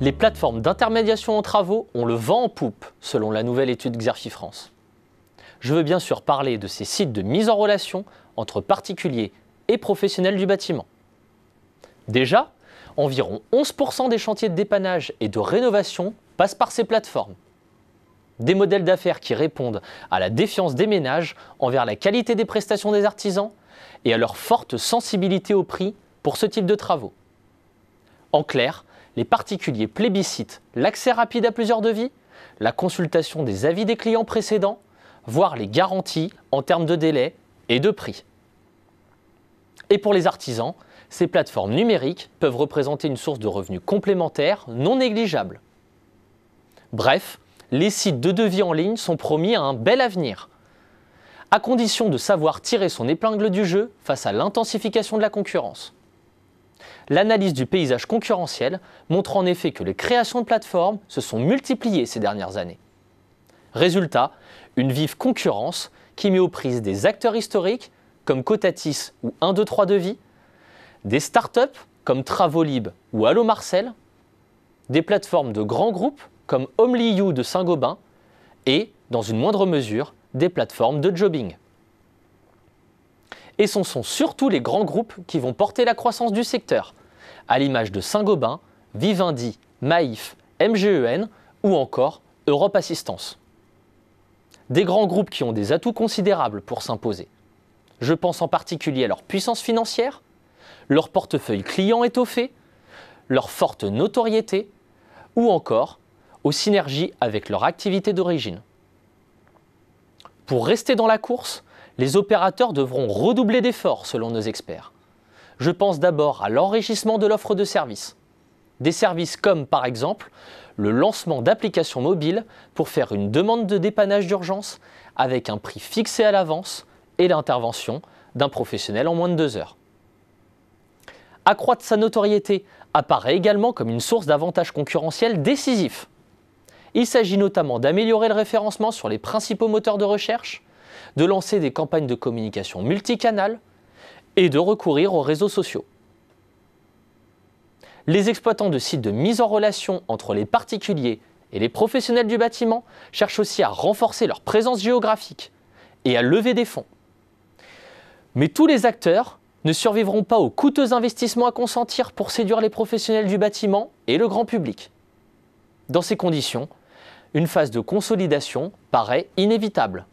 Les plateformes d'intermédiation en travaux ont le vent en poupe, selon la nouvelle étude Xerfi France. Je veux bien sûr parler de ces sites de mise en relation entre particuliers et professionnels du bâtiment. Déjà, environ 11% des chantiers de dépannage et de rénovation passent par ces plateformes. Des modèles d'affaires qui répondent à la défiance des ménages envers la qualité des prestations des artisans et à leur forte sensibilité au prix pour ce type de travaux. En clair, les particuliers plébiscitent l'accès rapide à plusieurs devis, la consultation des avis des clients précédents, voire les garanties en termes de délai et de prix. Et pour les artisans, ces plateformes numériques peuvent représenter une source de revenus complémentaires non négligeable. Bref, les sites de devis en ligne sont promis à un bel avenir. À condition de savoir tirer son épingle du jeu face à l'intensification de la concurrence. L'analyse du paysage concurrentiel montre en effet que les créations de plateformes se sont multipliées ces dernières années. Résultat, une vive concurrence qui met aux prises des acteurs historiques comme Cotatis ou 123 vie des startups comme Travolib ou Allo Marcel, des plateformes de grands groupes comme You de Saint-Gobain et, dans une moindre mesure, des plateformes de jobbing. Et ce sont surtout les grands groupes qui vont porter la croissance du secteur, à l'image de Saint-Gobain, Vivendi, Maïf, MGEN ou encore Europe Assistance. Des grands groupes qui ont des atouts considérables pour s'imposer. Je pense en particulier à leur puissance financière, leur portefeuille client étoffé, leur forte notoriété ou encore aux synergies avec leur activité d'origine. Pour rester dans la course, les opérateurs devront redoubler d'efforts selon nos experts. Je pense d'abord à l'enrichissement de l'offre de services. Des services comme par exemple le lancement d'applications mobiles pour faire une demande de dépannage d'urgence avec un prix fixé à l'avance et l'intervention d'un professionnel en moins de deux heures. Accroître sa notoriété apparaît également comme une source d'avantages concurrentiels décisifs. Il s'agit notamment d'améliorer le référencement sur les principaux moteurs de recherche, de lancer des campagnes de communication multicanales et de recourir aux réseaux sociaux. Les exploitants de sites de mise en relation entre les particuliers et les professionnels du bâtiment cherchent aussi à renforcer leur présence géographique et à lever des fonds. Mais tous les acteurs ne survivront pas aux coûteux investissements à consentir pour séduire les professionnels du bâtiment et le grand public. Dans ces conditions, une phase de consolidation paraît inévitable.